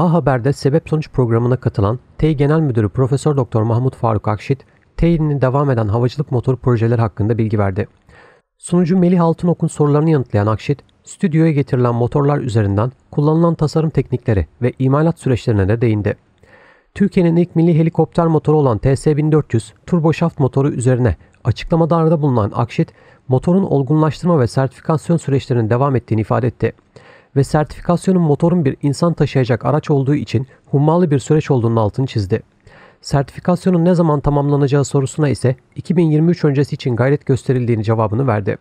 A Haber'de sebep sonuç programına katılan T Genel Müdürü Profesör Doktor Mahmut Faruk Akşit, T'nin devam eden havacılık motor projeleri hakkında bilgi verdi. Sunucu Melih Altınok'un sorularını yanıtlayan Akşit, stüdyoya getirilen motorlar üzerinden kullanılan tasarım teknikleri ve imalat süreçlerine de değindi. Türkiye'nin ilk milli helikopter motoru olan TS-1400 turboşaft motoru üzerine açıklamada arada bulunan Akşit, motorun olgunlaştırma ve sertifikasyon süreçlerinin devam ettiğini ifade etti ve sertifikasyonun motorun bir insan taşıyacak araç olduğu için hummalı bir süreç olduğunun altını çizdi. Sertifikasyonun ne zaman tamamlanacağı sorusuna ise 2023 öncesi için gayret gösterildiğini cevabını verdi.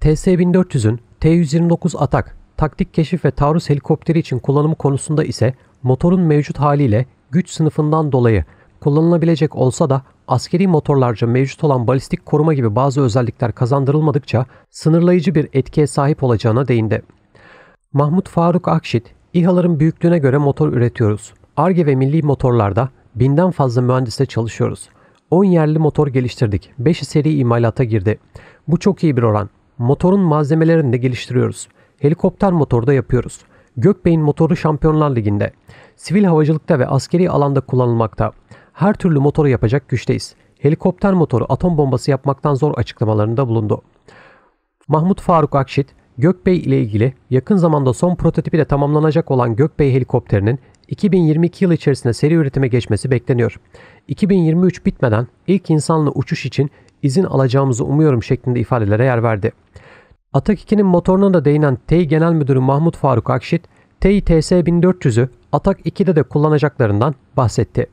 TS-1400'ün T-129 Atak taktik keşif ve taarruz helikopteri için kullanımı konusunda ise motorun mevcut haliyle güç sınıfından dolayı kullanılabilecek olsa da askeri motorlarca mevcut olan balistik koruma gibi bazı özellikler kazandırılmadıkça sınırlayıcı bir etkiye sahip olacağına değindi. Mahmut Faruk Akşit, İHA'ların büyüklüğüne göre motor üretiyoruz. ARGE ve milli motorlarda binden fazla mühendisle çalışıyoruz. 10 yerli motor geliştirdik. 5 seri imalata girdi. Bu çok iyi bir oran. Motorun malzemelerini de geliştiriyoruz. Helikopter motoru da yapıyoruz. Gökbey'in motoru Şampiyonlar Ligi'nde. Sivil havacılıkta ve askeri alanda kullanılmakta. Her türlü motoru yapacak güçteyiz. Helikopter motoru atom bombası yapmaktan zor açıklamalarında bulundu. Mahmut Faruk Akşit, Gökbey ile ilgili yakın zamanda son prototipi de tamamlanacak olan Gökbey helikopterinin 2022 yıl içerisinde seri üretime geçmesi bekleniyor. 2023 bitmeden ilk insanlı uçuş için izin alacağımızı umuyorum şeklinde ifadelere yer verdi. Atak 2'nin motoruna da değinen TEİ Genel Müdürü Mahmut Faruk Akşit, TEİ TS-1400'ü Atak 2'de de kullanacaklarından bahsetti.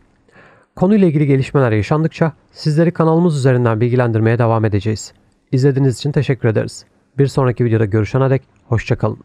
Konuyla ilgili gelişmeler yaşandıkça sizleri kanalımız üzerinden bilgilendirmeye devam edeceğiz. İzlediğiniz için teşekkür ederiz. Bir sonraki videoda görüşene dek hoşçakalın.